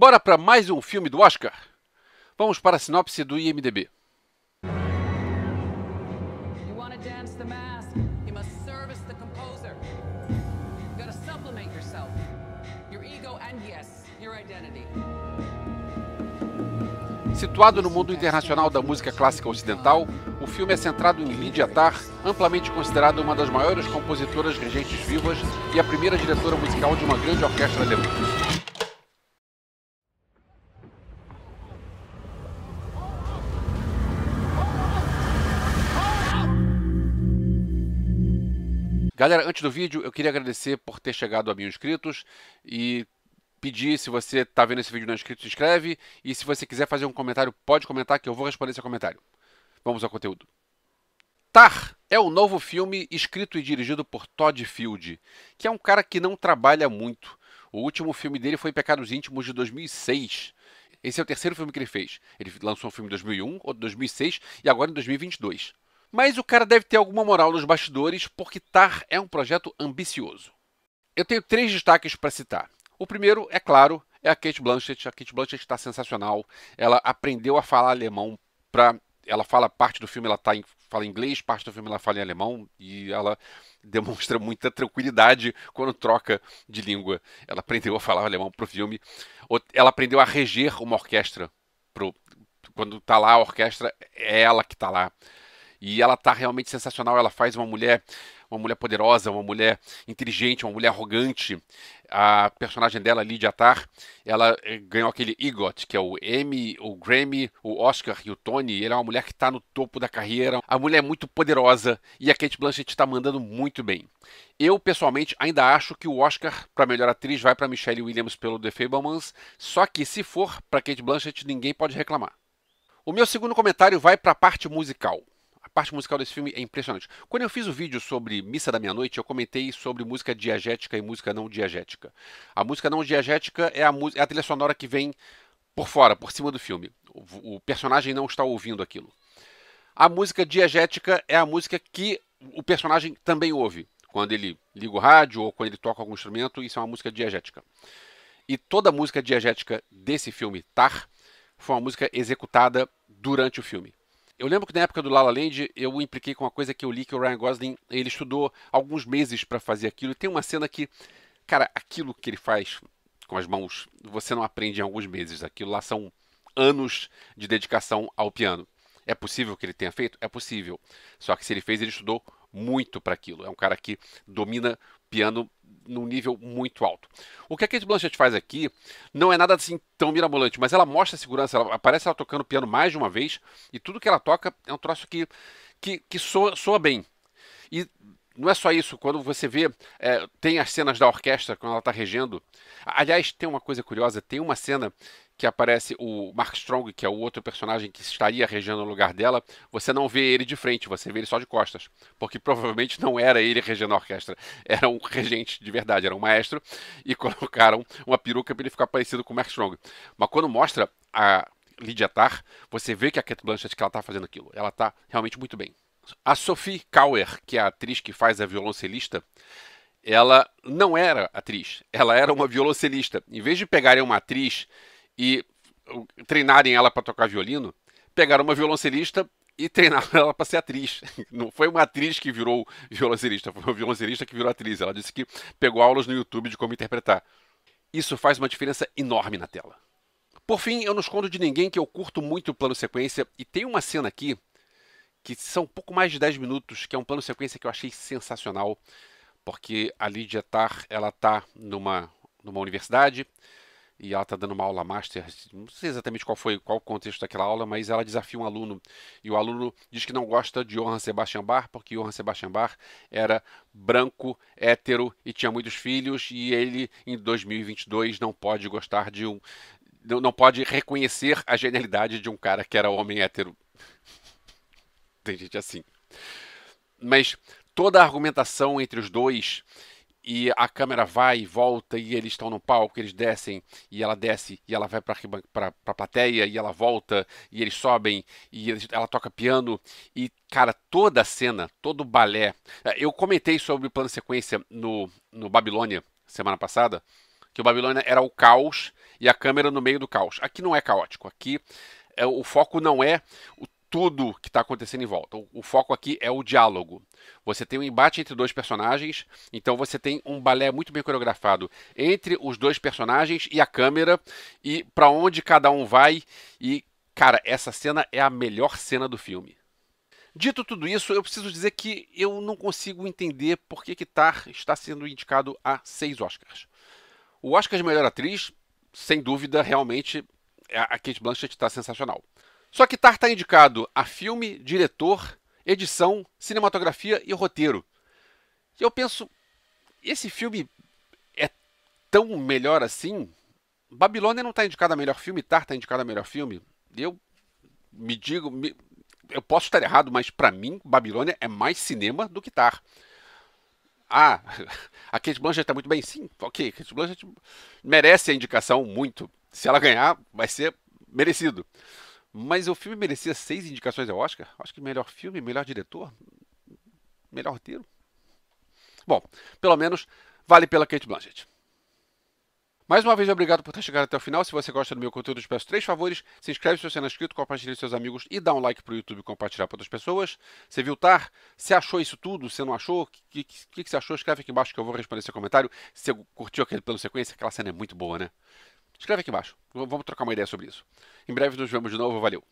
Bora para mais um filme do Oscar? Vamos para a sinopse do IMDb. Situado no mundo internacional da música clássica ocidental, o filme é centrado em Lydia Tarr, amplamente considerada uma das maiores compositoras regentes vivas e a primeira diretora musical de uma grande orquestra alemã. Galera, antes do vídeo, eu queria agradecer por ter chegado a mil inscritos e pedir, se você está vendo esse vídeo não é inscrito, se inscreve. E se você quiser fazer um comentário, pode comentar que eu vou responder seu comentário. Vamos ao conteúdo. Tar é o novo filme escrito e dirigido por Todd Field, que é um cara que não trabalha muito. O último filme dele foi Pecados Íntimos de 2006. Esse é o terceiro filme que ele fez. Ele lançou um filme em 2001, outro em 2006 e agora em 2022. Mas o cara deve ter alguma moral nos bastidores, porque TAR é um projeto ambicioso. Eu tenho três destaques para citar. O primeiro, é claro, é a Kate Blanchett. A Kate Blanchett está sensacional. Ela aprendeu a falar alemão para ela fala parte do filme ela tá em, fala inglês, parte do filme ela fala em alemão e ela demonstra muita tranquilidade quando troca de língua. Ela aprendeu a falar alemão pro filme. Ela aprendeu a reger uma orquestra pro, quando está lá a orquestra é ela que está lá. E ela tá realmente sensacional. Ela faz uma mulher, uma mulher poderosa, uma mulher inteligente, uma mulher arrogante. A personagem dela, Lydia Tar, ela eh, ganhou aquele EGOT, que é o Emmy, o Grammy, o Oscar e o Tony. Ela é uma mulher que está no topo da carreira. A mulher é muito poderosa e a Kate Blanchett está mandando muito bem. Eu, pessoalmente, ainda acho que o Oscar para melhor atriz vai para Michelle Williams pelo The Fablemans. Só que se for para Kate Blanchett, ninguém pode reclamar. O meu segundo comentário vai para a parte musical parte musical desse filme é impressionante. Quando eu fiz o vídeo sobre Missa da Meia-Noite, eu comentei sobre música diegética e música não diegética. A música não diegética é a, é a trilha sonora que vem por fora, por cima do filme. O, o personagem não está ouvindo aquilo. A música diegética é a música que o personagem também ouve. Quando ele liga o rádio ou quando ele toca algum instrumento, isso é uma música diegética. E toda a música diegética desse filme, Tar, foi uma música executada durante o filme. Eu lembro que na época do Lala La Land eu impliquei com uma coisa que eu li que o Ryan Gosling ele estudou alguns meses para fazer aquilo. E tem uma cena que, cara, aquilo que ele faz com as mãos você não aprende em alguns meses. Aquilo lá são anos de dedicação ao piano. É possível que ele tenha feito? É possível. Só que se ele fez, ele estudou muito para aquilo. É um cara que domina piano num nível muito alto. O que a Kate Blanchett faz aqui não é nada assim tão mirabolante, mas ela mostra a segurança, ela, aparece ela tocando piano mais de uma vez, e tudo que ela toca é um troço que, que, que soa, soa bem. E não é só isso, quando você vê, é, tem as cenas da orquestra, quando ela está regendo. Aliás, tem uma coisa curiosa, tem uma cena que aparece o Mark Strong, que é o outro personagem que estaria regendo no lugar dela, você não vê ele de frente, você vê ele só de costas. Porque provavelmente não era ele regendo a orquestra. Era um regente de verdade, era um maestro. E colocaram uma peruca para ele ficar parecido com o Mark Strong. Mas quando mostra a Lydia Tarr, você vê que a Cat Blanchett que ela tá fazendo aquilo. Ela tá realmente muito bem. A Sophie Kauer, que é a atriz que faz a violoncelista, ela não era atriz, ela era uma violoncelista. Em vez de pegarem uma atriz e treinarem ela para tocar violino, pegaram uma violoncelista e treinaram ela para ser atriz. Não foi uma atriz que virou violoncelista, foi uma violoncelista que virou atriz. Ela disse que pegou aulas no YouTube de como interpretar. Isso faz uma diferença enorme na tela. Por fim, eu não escondo de ninguém que eu curto muito o plano sequência e tem uma cena aqui que são um pouco mais de 10 minutos, que é um plano sequência que eu achei sensacional, porque a Lydia Tar, ela tá numa numa universidade, e ela está dando uma aula master, não sei exatamente qual foi qual o contexto daquela aula, mas ela desafia um aluno e o aluno diz que não gosta de Johann Sebastian Bach porque Johann Sebastian Bach era branco, hétero e tinha muitos filhos e ele em 2022 não pode gostar de um não, não pode reconhecer a genialidade de um cara que era homem hétero. Tem gente assim. Mas toda a argumentação entre os dois e a câmera vai e volta e eles estão no palco, eles descem e ela desce e ela vai para a plateia e ela volta e eles sobem e eles, ela toca piano e cara toda a cena, todo o balé. É, eu comentei sobre o plano sequência no no Babilônia semana passada que o Babilônia era o caos e a câmera no meio do caos. Aqui não é caótico, aqui é, o foco não é o tudo que está acontecendo em volta. O, o, foco aqui é o diálogo. Você tem um embate entre dois personagens, então você tem um balé muito bem coreografado entre os dois personagens e a câmera e para onde cada um vai. E, cara, essa cena é a melhor cena do filme. Dito tudo isso, eu preciso dizer que eu não consigo entender por que Tar está sendo indicado a seis Oscars. O Oscar de melhor atriz, sem dúvida, realmente a Kate Blanchett está sensacional. Só que Tar está indicado a filme, diretor, edição, cinematografia e roteiro. E eu penso, esse filme é tão melhor assim? Babilônia não está indicada a melhor filme, Tar está indicada a melhor filme. Eu me digo, me, eu posso estar errado, mas para mim Babilônia é mais cinema do que Tar. Ah, a Kate Blanchett está muito bem, sim, ok. Kate Blanchett merece a indicação muito. Se ela ganhar, vai ser merecido. Mas o filme merecia seis indicações ao Oscar. Acho que melhor filme, melhor diretor, melhor roteiro. Bom, pelo menos vale pela Kate Blanchett. Mais uma vez, obrigado por ter chegado até o final. Se você gosta do meu conteúdo, peço três favores. Se inscreve se você não é inscrito, compartilhe com seus amigos e dá um like pro YouTube compartilhar para outras pessoas. Você viu Tar? Você achou isso tudo? Você não achou? O que, que, que, que você achou? Escreve aqui embaixo que eu vou responder seu comentário. Se você curtiu aquele plano sequência, aquela cena é muito boa, né? Escreve aqui embaixo. Vamos trocar uma ideia sobre isso. Em breve nos vemos de novo. Valeu!